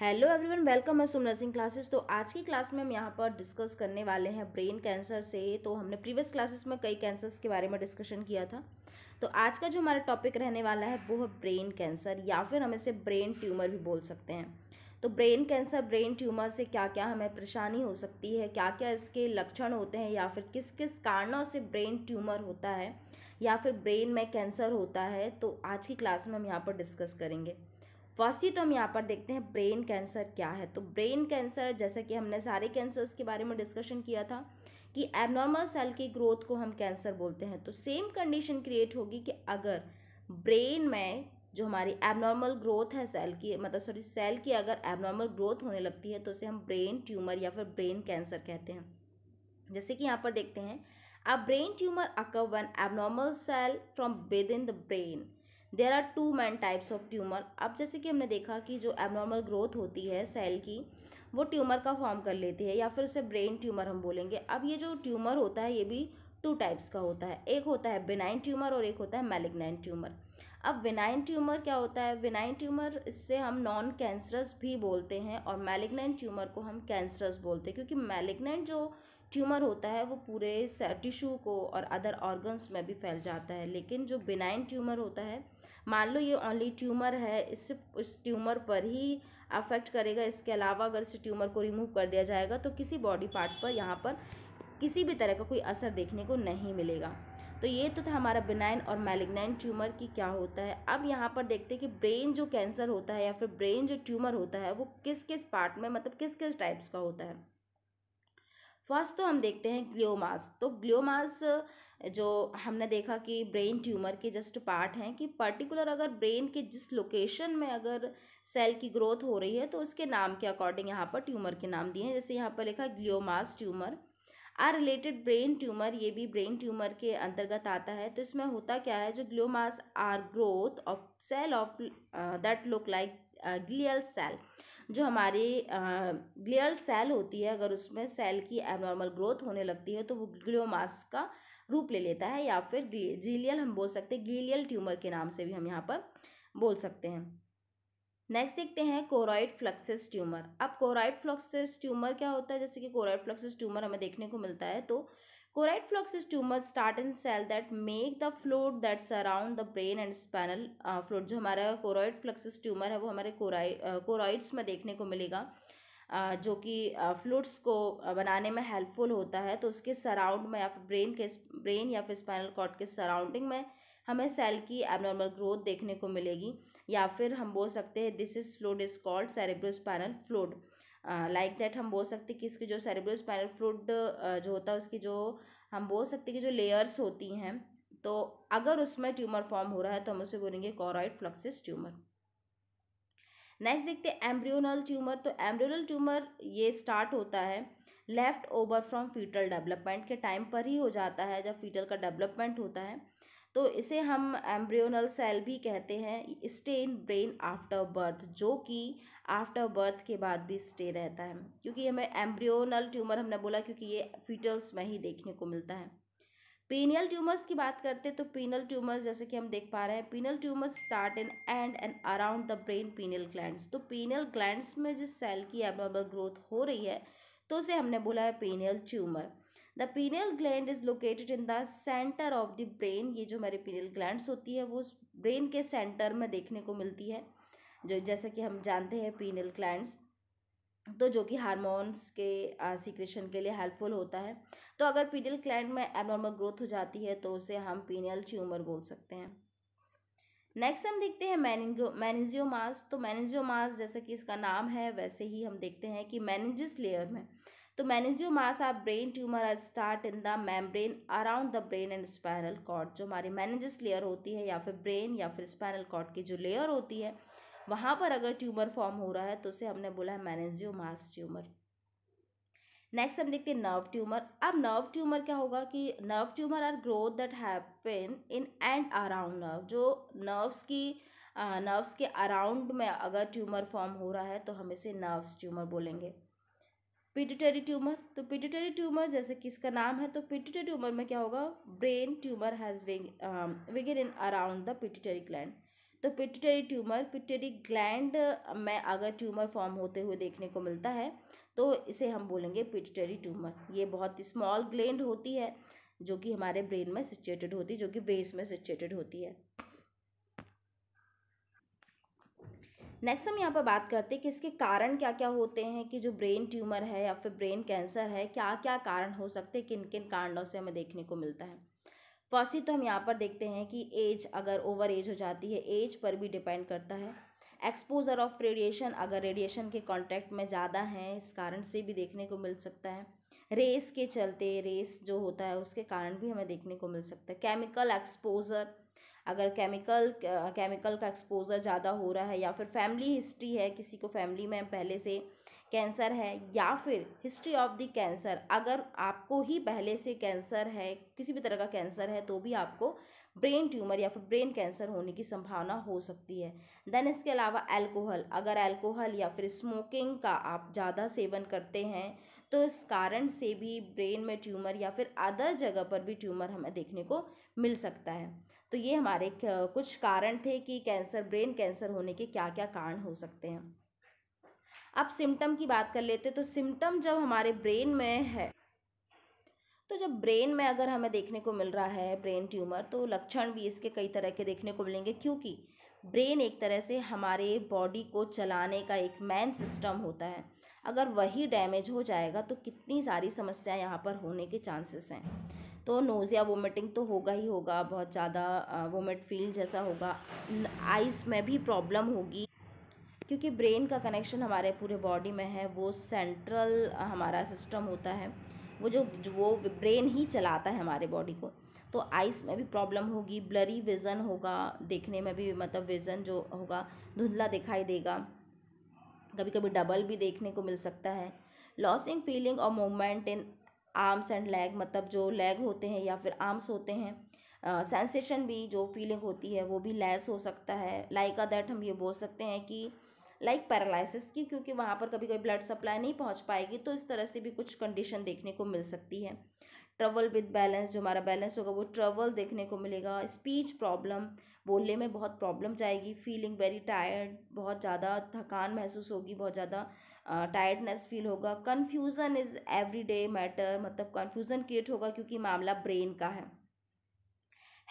hello everyone welcome है सुम nursing classes तो आज की क्लास में हम यहाँ पर डिस्कस करने वाले हैं ब्रेन कैंसर से तो हमने प्रीवियस क्लासेस में कई कैंसर्स के बारे में डिस्कशन किया था तो आज का जो हमारा टॉपिक रहने वाला है वो है ब्रेन कैंसर या फिर हम इसे ब्रेन ट्यूमर भी बोल सकते हैं तो ब्रेन कैंसर ब्रेन ट्यूमर से क्या क्या हमें परेशानी हो सकती है क्या क्या इसके लक्षण होते हैं या फिर किस किस कारणों से ब्रेन ट्यूमर होता है या फिर ब्रेन में कैंसर होता है तो आज की क्लास में हम यहाँ पर डिस्कस करेंगे फर्स्ट ही तो हम यहाँ पर देखते हैं ब्रेन कैंसर क्या है तो ब्रेन कैंसर जैसे कि हमने सारे कैंसर्स के बारे में डिस्कशन किया था कि एबनॉर्मल सेल की ग्रोथ को हम कैंसर बोलते हैं तो सेम कंडीशन क्रिएट होगी कि अगर ब्रेन में जो हमारी एबनॉर्मल ग्रोथ है सेल की मतलब सॉरी सेल की अगर एबनॉर्मल ग्रोथ होने लगती है तो उसे हम ब्रेन ट्यूमर या फिर ब्रेन कैंसर कहते हैं जैसे कि यहाँ पर देखते हैं a brain tumour occur one abnormal cell from within the brain there are two main types of tumour अब जैसे कि हमने देखा कि जो एबनॉर्मल ग्रोथ होती है सेल की वो ट्यूमर का फॉर्म कर लेती है या फिर उसे ब्रेन ट्यूमर हम बोलेंगे अब ये जो ट्यूमर होता है ये भी टू टाइप्स का होता है एक होता है बिनाइन ट्यूमर और एक होता है मेलिग्नाइन ट्यूमर अब विनाइन ट्यूमर क्या होता है विनाइन ट्यूमर इससे हम नॉन कैंसरस भी बोलते हैं और मेलिग्नाइन ट्यूमर को हम कैंसरस बोलते हैं क्योंकि मेलिग्नाइन जो ट्यूमर होता है वो पूरे टिश्यू को और अदर ऑर्गन्स में भी फैल जाता है लेकिन जो बिनाइन ट्यूमर होता है मान लो ये ओनली ट्यूमर है इस इस ट्यूमर पर ही अफेक्ट करेगा इसके अलावा अगर इस ट्यूमर को रिमूव कर दिया जाएगा तो किसी बॉडी पार्ट पर यहाँ पर किसी भी तरह का कोई असर देखने को नहीं मिलेगा तो ये तो था हमारा बिनाइन और मेलिग्नाइन ट्यूमर की क्या होता है अब यहाँ पर देखते हैं कि ब्रेन जो कैंसर होता है या फिर ब्रेन जो ट्यूमर होता है वो किस किस पार्ट में मतलब किस किस टाइप्स का होता है फर्स्ट तो हम देखते हैं ग्लियोमास तो ग्लियोमास जो हमने देखा कि ब्रेन ट्यूमर के जस्ट पार्ट हैं कि पर्टिकुलर अगर ब्रेन के जिस लोकेशन में अगर सेल की ग्रोथ हो रही है तो उसके नाम के अकॉर्डिंग यहाँ पर ट्यूमर के नाम दिए हैं जैसे यहाँ पर लिखा है gliomas tumour are related brain tumour ये भी ब्रेन ट्यूमर के अंतर्गत आता है तो इसमें होता क्या है जो gliomas are growth of cell of that look like glial cell जो हमारी ग्लियल सेल होती है अगर उसमें सेल की एबनॉर्मल ग्रोथ होने लगती है तो वो ग्लियोमास का रूप ले लेता है या फिर जीलियल हम बोल सकते हैं गीलियल ट्यूमर के नाम से भी हम यहाँ पर बोल सकते हैं नेक्स्ट देखते हैं कोराइड फ्लक्सेस ट्यूमर अब कोराइड फ्लक्सेस ट्यूमर क्या होता है जैसे कि कोराइड फ्लक्सेस ट्यूमर हमें देखने को मिलता है तो Coroid plexus tumour start in cell that make the fluid that surround the brain and spinal fluid जो हमारा कोरोइड फ्लक्सिस ट्यूमर है वो हमारे कोरोइड्स uh, में देखने को मिलेगा uh, जो कि फ्लूड्स uh, को बनाने में हेल्पफुल होता है तो उसके सराउंड में या फिर ब्रेन के ब्रेन या फिर स्पाइनल कॉर्ड के सराउंडिंग में हमें सेल की एबनॉर्मल ग्रोथ देखने को मिलेगी या फिर हम बोल सकते हैं this is fluid is called cerebrospinal fluid like that हम बोल सकते कि इसकी जो सेरेब्रो स्पाइनल फ्लूड जो होता है उसकी जो हम बोल सकते कि जो लेयर्स होती हैं तो अगर उसमें ट्यूमर फॉर्म हो रहा है तो हम उसे बोलेंगे कॉरॉइड फ्लक्सिस ट्यूमर नेक्स्ट देखते हैं एम्ब्रियोनल ट्यूमर तो एम्ब्रियोनल ट्यूमर ये स्टार्ट होता है left over from foetal development के टाइम पर ही हो जाता है जब फीटल का डेवलपमेंट होता है तो इसे हम एम्ब्रियोनल सेल भी कहते हैं stay in brain after birth जो कि आफ्टर बर्थ के बाद भी स्टे रहता है क्योंकि हमें एम्ब्रियोनल ट्यूमर हमने बोला क्योंकि ये फीटल्स में ही देखने को मिलता है पीनियल ट्यूमर्स की बात करते हैं तो पीनल ट्यूमर्स जैसे कि हम देख पा रहे हैं pineal tumours start in and and around the brain pineal gland तो पीनल ग्लैंड में जिस सेल की एबनॉर्मल ग्रोथ हो रही है तो उसे हमने बोला है pineal tumour the pineal gland is located in the centre of the brain ये जो हमारे पीनियल ग्लैंड होती है वो ब्रेन के सेंटर में देखने को मिलती है जो जैसा कि हम जानते हैं पीनियल ग्लैंड तो जो कि हारमोन्स के सिक्रेशन के लिए हेल्पफुल होता है तो अगर पीनियल ग्लैंड में एबनॉर्मल ग्रोथ हो जाती है तो उसे हम पीनियल ट्यूमर बोल सकते हैं नेक्स्ट हम देखते हैं मैनिंग मैनिजियोमास तो मैनेजियोमास जैसे कि इसका नाम है वैसे ही हम देखते हैं कि मैनिजिस लेयर में तो mass are brain tumour are start in the membrane around the brain and spinal cord जो हमारी मैनेजस लेयर होती है या फिर ब्रेन या फिर स्पाइनल कॉर्ड की जो लेयर होती है वहाँ पर अगर ट्यूमर फॉर्म हो रहा है तो उसे हमने बोला है मैनेजियो मास ट्यूमर नेक्स्ट हम देखते हैं नर्व ट्यूमर अब नर्व ट्यूमर क्या होगा कि nerve tumour are growth that happen in and around nerve जो नर्व्स की नर्व्स के अराउंड में अगर ट्यूमर फॉर्म हो रहा है तो हम इसे नर्व्स ट्यूमर बोलेंगे पिटिटरी ट्यूमर तो पिटिटरी ट्यूमर जैसे कि इसका नाम है तो पिटिटरी ट्यूमर में क्या होगा ब्रेन ट्यूमर हैज़ विगिन in around the pituitary gland तो पिटिटरी ट्यूमर पिटिटरी ग्लैंड में अगर ट्यूमर फॉर्म होते हुए देखने को मिलता है तो इसे हम बोलेंगे पिटिटरी ट्यूमर ये बहुत स्मॉल ग्लैंड होती है जो कि हमारे ब्रेन में सिचुएटेड होती है जो कि वेस में सिचुएटेड होती है नेक्स्ट हम यहाँ पर बात करते हैं कि इसके कारण क्या क्या होते हैं कि जो ब्रेन ट्यूमर है या फिर ब्रेन कैंसर है क्या क्या कारण हो सकते हैं किन किन कारणों से हमें देखने को मिलता है फर्स्टली तो हम यहाँ पर देखते हैं कि एज अगर ओवर एज हो जाती है एज पर भी डिपेंड करता है एक्सपोजर ऑफ रेडिएशन अगर रेडिएशन के कांटेक्ट में ज़्यादा हैं इस कारण से भी देखने को मिल सकता है रेस के चलते रेस जो होता है उसके कारण भी हमें देखने को मिल सकता है केमिकल एक्सपोजर अगर केमिकल केमिकल का एक्सपोज़र ज़्यादा हो रहा है या फिर फैमिली हिस्ट्री है किसी को फैमिली में पहले से कैंसर है या फिर हिस्ट्री ऑफ द कैंसर अगर आपको ही पहले से कैंसर है किसी भी तरह का कैंसर है तो भी आपको ब्रेन ट्यूमर या फिर ब्रेन कैंसर होने की संभावना हो सकती है देन इसके अलावा अल्कोहल अगर अल्कोहल या फिर स्मोकिंग का आप ज़्यादा सेवन करते हैं तो इस कारण से भी ब्रेन में ट्यूमर या फिर अदर जगह पर भी ट्यूमर हमें देखने को मिल सकता है तो ये हमारे कुछ कारण थे कि कैंसर ब्रेन कैंसर होने के क्या क्या कारण हो सकते हैं अब सिम्टम की बात कर लेते तो सिम्टम जब हमारे ब्रेन में है तो जब ब्रेन में अगर हमें देखने को मिल रहा है ब्रेन ट्यूमर तो लक्षण भी इसके कई तरह के देखने को मिलेंगे क्योंकि ब्रेन एक तरह से हमारे बॉडी को चलाने का एक मैन सिस्टम होता है अगर वही डैमेज हो जाएगा तो कितनी सारी समस्याएं यहाँ पर होने के चांसेस हैं तो नोज़िया वोमिटिंग तो होगा ही होगा बहुत ज़्यादा वोमिट फील जैसा होगा आइज़ में भी प्रॉब्लम होगी क्योंकि ब्रेन का कनेक्शन हमारे पूरे बॉडी में है वो सेंट्रल हमारा सिस्टम होता है वो जो वो ब्रेन ही चलाता है हमारे बॉडी को तो आइस में भी प्रॉब्लम होगी ब्लरी विज़न होगा देखने में भी मतलब विज़न जो होगा धुंधला दिखाई देगा कभी कभी डबल भी देखने को मिल सकता है लॉसिंग फीलिंग और moment in arms and leg मतलब जो लेग होते हैं या फिर आर्म्स होते हैं सेंसेशन भी जो फीलिंग होती है वो भी लेस हो सकता है लाइक अ दैट हम ये बोल सकते हैं कि लाइक like पैरालिसिस की क्योंकि वहाँ पर कभी कभी ब्लड सप्लाई नहीं पहुँच पाएगी तो इस तरह से भी कुछ कंडीशन देखने को मिल सकती है ट्रबल विद बैलेंस जो हमारा बैलेंस होगा वो ट्रबल देखने को मिलेगा स्पीच प्रॉब्लम बोलने में बहुत प्रॉब्लम जाएगी फीलिंग वेरी टायर्ड बहुत ज़्यादा थकान महसूस होगी बहुत ज़्यादा टायर्डनेस फील होगा confusion is every day matter मतलब कन्फ्यूज़न क्रिएट होगा क्योंकि मामला ब्रेन का है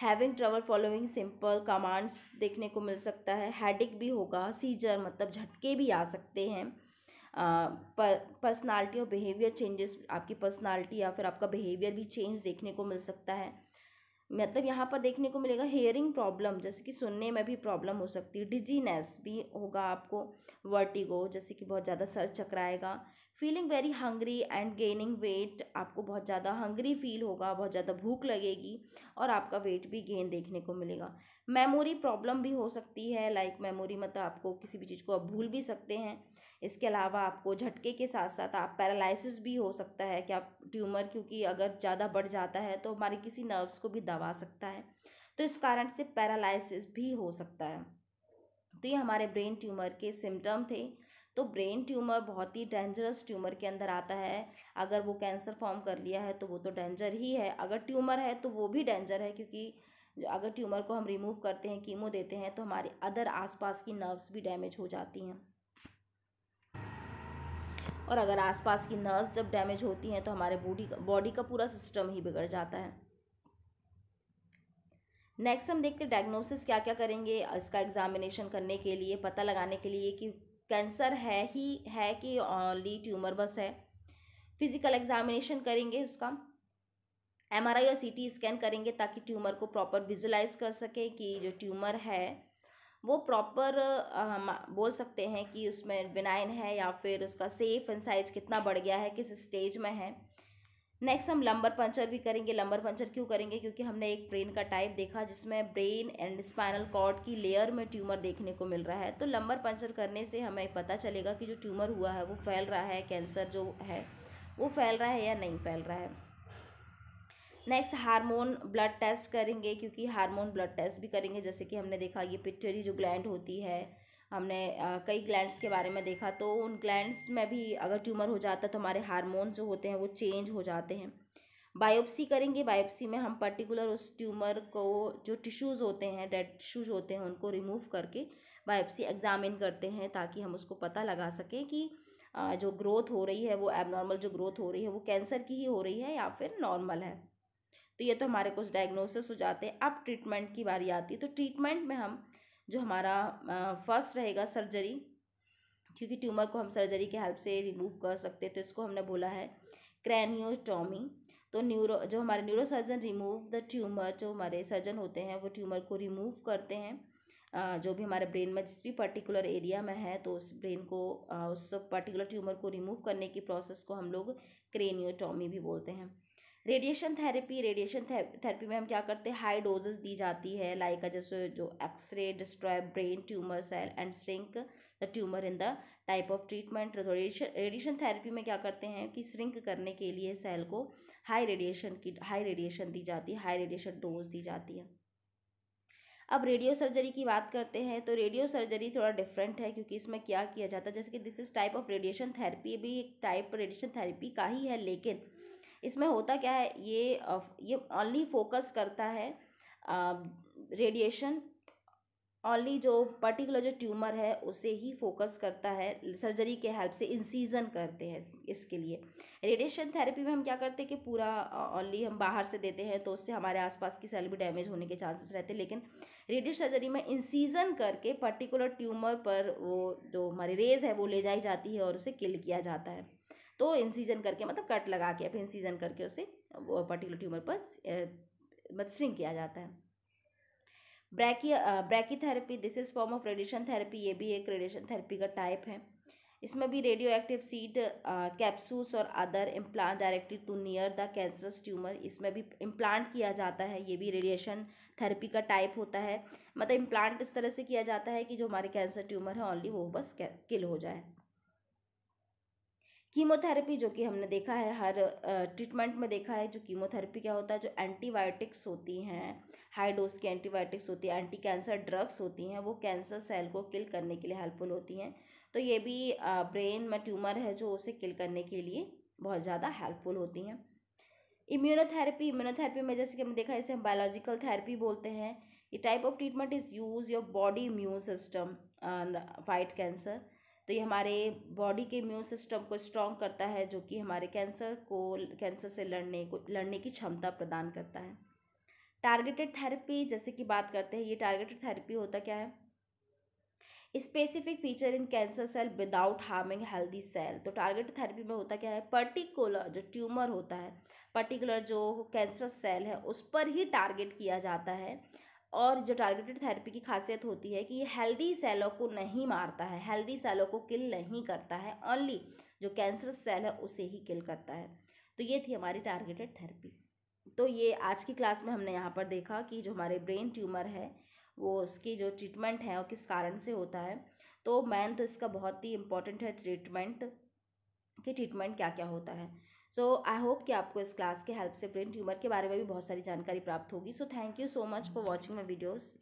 having trouble following simple commands देखने को मिल सकता है हेडिक भी होगा सीजर मतलब झटके भी आ सकते हैं पर्सनालिटी और बिहेवियर चेंजेस आपकी पर्सनालिटी या फिर आपका बिहेवियर भी चेंज देखने को मिल सकता है मतलब यहाँ पर देखने को मिलेगा हेयरिंग प्रॉब्लम जैसे कि सुनने में भी प्रॉब्लम हो सकती है डिजीनेस भी होगा आपको वर्टिगो जैसे कि बहुत ज़्यादा सर चकराएगा feeling very hungry and gaining weight आपको बहुत ज़्यादा हंग्री फील होगा बहुत ज़्यादा भूख लगेगी और आपका वेट भी गेन देखने को मिलेगा मेमोरी प्रॉब्लम भी हो सकती है लाइक like मेमोरी मतलब आपको किसी भी चीज़ को आप भूल भी सकते हैं इसके अलावा आपको झटके के साथ साथ आप पैरालिसिस भी हो सकता है क्या ट्यूमर क्योंकि अगर ज़्यादा बढ़ जाता है तो हमारे किसी नर्व्स को भी दबा सकता है तो इस कारण से पैरालिसिस भी हो सकता है तो ये हमारे ब्रेन ट्यूमर के सिम्टम थे तो ब्रेन ट्यूमर बहुत ही डेंजरस ट्यूमर के अंदर आता है अगर वो कैंसर फॉर्म कर लिया है तो वो तो डेंजर ही है अगर ट्यूमर है तो वो भी डेंजर है क्योंकि अगर ट्यूमर को हम रिमूव करते हैं कीमो देते हैं तो हमारे अदर आसपास की नर्व्स भी डैमेज हो जाती हैं और अगर आसपास की नर्व्स जब डैमेज होती हैं तो हमारे बॉडी बॉडी का पूरा सिस्टम ही बिगड़ जाता है नेक्स्ट हम देखते हैं डायग्नोसिस क्या क्या करेंगे इसका एग्जामिनेशन करने के लिए पता लगाने के लिए कि कैंसर है ही है कि ओनली ट्यूमर बस है फिजिकल एग्जामिनेशन करेंगे उसका एमआरआई और सीटी स्कैन करेंगे ताकि ट्यूमर को प्रॉपर विजुलाइज कर सके कि जो ट्यूमर है वो प्रॉपर हम बोल सकते हैं कि उसमें विनाइन है या फिर उसका सेफ एंड साइज कितना बढ़ गया है किस स्टेज में है नेक्स्ट हम लंबर पंचर भी करेंगे लंबर पंचर क्यों करेंगे क्योंकि हमने एक ब्रेन का टाइप देखा जिसमें ब्रेन एंड स्पाइनल कॉर्ड की लेयर में ट्यूमर देखने को मिल रहा है तो लंबर पंचर करने से हमें पता चलेगा कि जो ट्यूमर हुआ है वो फैल रहा है कैंसर जो है वो फैल रहा है या नहीं फैल रहा है नेक्स्ट हार्मोन ब्लड टेस्ट करेंगे क्योंकि हार्मोन ब्लड टेस्ट भी करेंगे जैसे कि हमने देखा ये पिट्यूरी जो ग्लैंड होती है हमने आ, कई ग्लैंड्स के बारे में देखा तो उन ग्लैंड्स में भी अगर ट्यूमर हो जाता है तो हमारे हारमोन जो होते हैं वो चेंज हो जाते हैं बायोप्सी करेंगे बायोप्सी में हम पर्टिकुलर उस ट्यूमर को जो टिश्यूज़ होते हैं डेड टिश्यूज़ होते हैं उनको रिमूव करके बायोप्सी एग्जामिन करते हैं ताकि हम उसको पता लगा सकें कि जो ग्रोथ हो रही है वो एबनॉर्मल जो ग्रोथ हो रही है वो कैंसर की ही हो रही है या फिर नॉर्मल है तो ये तो हमारे कुछ डायग्नोसिस हो जाते हैं अब ट्रीटमेंट की बारी आती है तो ट्रीटमेंट में हम जो हमारा फर्स्ट रहेगा सर्जरी क्योंकि ट्यूमर को हम सर्जरी के हेल्प से रिमूव कर सकते हैं तो इसको हमने बोला है क्रैनियोटॉमी तो न्यूरो जो हमारे neuro surgeon remove the tumour जो हमारे सर्जन होते हैं वो ट्यूमर को रिमूव करते हैं जो भी हमारे ब्रेन में जिस भी पर्टिकुलर एरिया में है तो उस ब्रेन को उस पर्टिकुलर ट्यूमर को रिमूव करने की प्रोसेस को हम लोग क्रेनियोटॉमी भी बोलते हैं रेडिएशन थेरेपी रेडिएशन थेरेपी में हम क्या करते हैं हाई डोजेस दी जाती है लाइक जैसे जो x-ray destroy brain tumour cell and shrink the tumour in the type of treatment radiation radiation therapy में क्या करते हैं कि श्रिंक करने के लिए सेल को हाई रेडिएशन की हाई रेडिएशन दी जाती है हाई रेडिएशन डोज दी जाती है अब रेडियो सर्जरी की बात करते हैं तो रेडियो सर्जरी थोड़ा डिफरेंट है क्योंकि इसमें क्या किया जाता है जैसे कि this is type of radiation therapy भी एक टाइप रेडिएशन थेरेपी का ही है लेकिन इसमें होता क्या है ये ये ओनली फोकस करता है रेडिएशन ओनली जो पर्टिकुलर जो ट्यूमर है उसे ही फोकस करता है सर्जरी के हेल्प से इंसीजन करते हैं इसके लिए रेडिएशन थेरेपी में हम क्या करते हैं कि पूरा ओनली हम बाहर से देते हैं तो उससे हमारे आसपास की सेल भी डैमेज होने के चांसेस रहते हैं लेकिन रेडिएशन सर्जरी में इंसीजन करके पर्टिकुलर ट्यूमर पर वो जो हमारी रेज है वो ले जाई जाती है और उसे किल किया जाता है तो इंसीजन करके मतलब कट लगा के फिर इंसीजन करके उसे वो पर्टिकुलर ट्यूमर पर मतलब स्ट्रिंग किया जाता है brachy brachytherapy this is form of radiation therapy ये भी एक रेडिएशन थेरेपी का टाइप है इसमें भी रेडियो एक्टिव सीट कैप्सूल्स और other implant directed to near the cancerous tumour इसमें भी इम्प्लांट किया जाता है ये भी रेडिएशन थेरेपी का टाइप होता है मतलब इम्प्लांट इस तरह से किया जाता है कि जो हमारे कैंसर ट्यूमर है ओनली वो बस किल हो जाए कीमोथेरेपी जो कि हमने देखा है हर ट्रीटमेंट में देखा है जो कीमोथेरेपी क्या होता है जो एंटीबायोटिक्स होती हैं हाई डोज की एंटीबायोटिक्स होती है एंटी कैंसर ड्रग्स होती हैं वो कैंसर सेल को किल करने के लिए हेल्पफुल होती हैं तो ये भी ब्रेन में ट्यूमर है जो उसे किल करने के लिए बहुत ज़्यादा हेल्पफुल होती हैं इम्यूनोथेरेपी इम्यूनोथेरेपी में जैसे कि हमने देखा इसे हम बायोलॉजिकल थेरेपी बोलते हैं ये type of treatment is use your body immune system fight cancer तो ये हमारे बॉडी के इम्यून सिस्टम को स्ट्रॉन्ग करता है जो कि हमारे कैंसर को कैंसर से लड़ने को लड़ने की क्षमता प्रदान करता है टारगेटेड थेरेपी जैसे कि बात करते हैं ये टारगेटेड थेरेपी होता क्या है specific feature in cancer cell without harming healthy cell तो टारगेट थेरेपी में होता क्या है पर्टिकुलर जो ट्यूमर होता है पर्टिकुलर जो कैंसर सेल है उस पर ही टारगेट किया जाता है और जो टारगेटेड थेरेपी की खासियत होती है कि ये हेल्दी सेलों को नहीं मारता है हेल्दी सेलों को किल नहीं करता है ओनली जो कैंसर सेल है उसे ही किल करता है तो ये थी हमारी टारगेटेड थेरेपी तो ये आज की क्लास में हमने यहाँ पर देखा कि जो हमारे ब्रेन ट्यूमर है वो उसकी जो ट्रीटमेंट है वो किस कारण से होता है तो मैन तो इसका बहुत ही इम्पोर्टेंट है ट्रीटमेंट कि ट्रीटमेंट क्या क्या होता है सो आई होप कि आपको इस क्लास के हेल्प से ब्रेन ट्यूमर के बारे में भी बहुत सारी जानकारी प्राप्त होगी so thank you so much for watching my videos